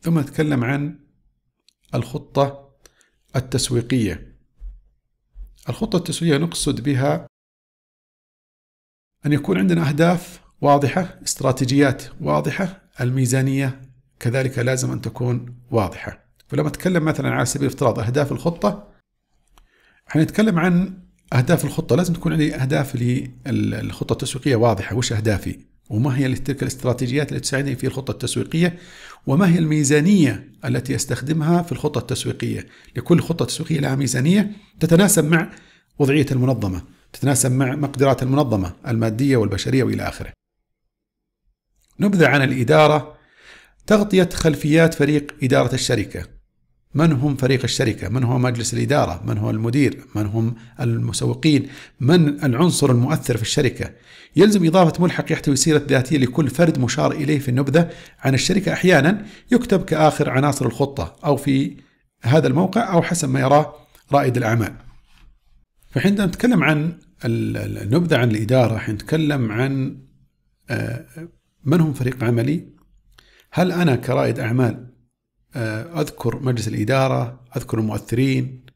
ثم نتكلم عن الخطة التسويقية الخطة التسويقية نقصد بها أن يكون عندنا أهداف واضحة استراتيجيات واضحة الميزانية كذلك لازم أن تكون واضحة فلما أتكلم مثلا على سبيل الافتراض أهداف الخطة حنتكلم عن أهداف الخطة لازم تكون عندي أهداف للخطة التسويقية واضحة وش أهدافي وما هي تلك الاستراتيجيات التي تساعدني في الخطة التسويقية وما هي الميزانية التي يستخدمها في الخطة التسويقية لكل خطة تسويقية لها ميزانية تتناسب مع وضعية المنظمة تتناسب مع مقدرات المنظمة المادية والبشرية وإلى آخره نبذة عن الإدارة تغطية خلفيات فريق إدارة الشركة من هم فريق الشركة من هو مجلس الإدارة من هو المدير من هم المسوقين من العنصر المؤثر في الشركة يلزم إضافة ملحق يحتوي سيرة ذاتية لكل فرد مشار إليه في النبذة عن الشركة أحيانا يكتب كآخر عناصر الخطة أو في هذا الموقع أو حسب ما يراه رائد الأعمال فحينما نتكلم عن النبذة عن الإدارة حنتكلم عن آه، من هم فريق عملي هل أنا كرائد أعمال آه، اذكر مجلس الاداره اذكر المؤثرين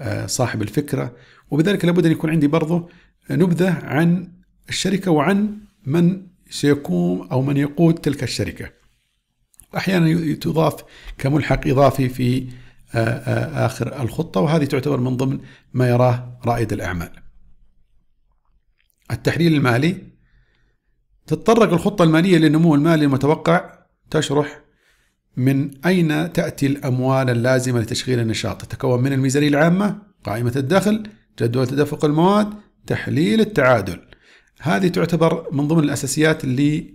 آه، صاحب الفكره وبذلك لابد ان يكون عندي برضه نبذه عن الشركه وعن من سيكون او من يقود تلك الشركه احيانا تضاف كملحق اضافي في آه، اخر الخطه وهذه تعتبر من ضمن ما يراه رائد الاعمال التحليل المالي تتطرق الخطة المالية للنمو المالي المتوقع تشرح من أين تأتي الأموال اللازمة لتشغيل النشاط؟ تتكون من الميزانية العامة، قائمة الدخل، جدول تدفق المواد، تحليل التعادل. هذه تعتبر من ضمن الأساسيات اللي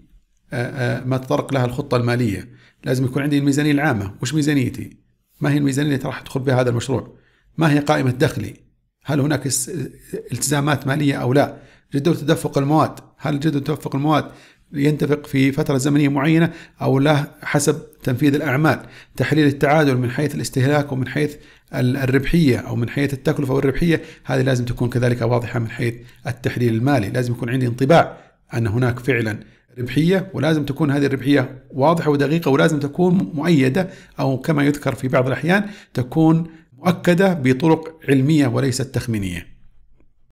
آه، آه، ما تطرق لها الخطة المالية. لازم يكون عندي الميزانية العامة، وش ميزانيتي؟ ما هي الميزانية اللي راح أدخل بها هذا المشروع؟ ما هي قائمة دخلي؟ هل هناك التزامات مالية أو لا؟ جدول تدفق المواد، هل جدول تدفق المواد ينتفق في فترة زمنية معينة أو له حسب تنفيذ الأعمال تحليل التعادل من حيث الاستهلاك ومن حيث الربحية أو من حيث التكلفة والربحية هذه لازم تكون كذلك واضحة من حيث التحليل المالي لازم يكون عندي انطباع أن هناك فعلا ربحية ولازم تكون هذه الربحية واضحة ودقيقة ولازم تكون مؤيدة أو كما يذكر في بعض الأحيان تكون مؤكدة بطرق علمية وليست تخمينية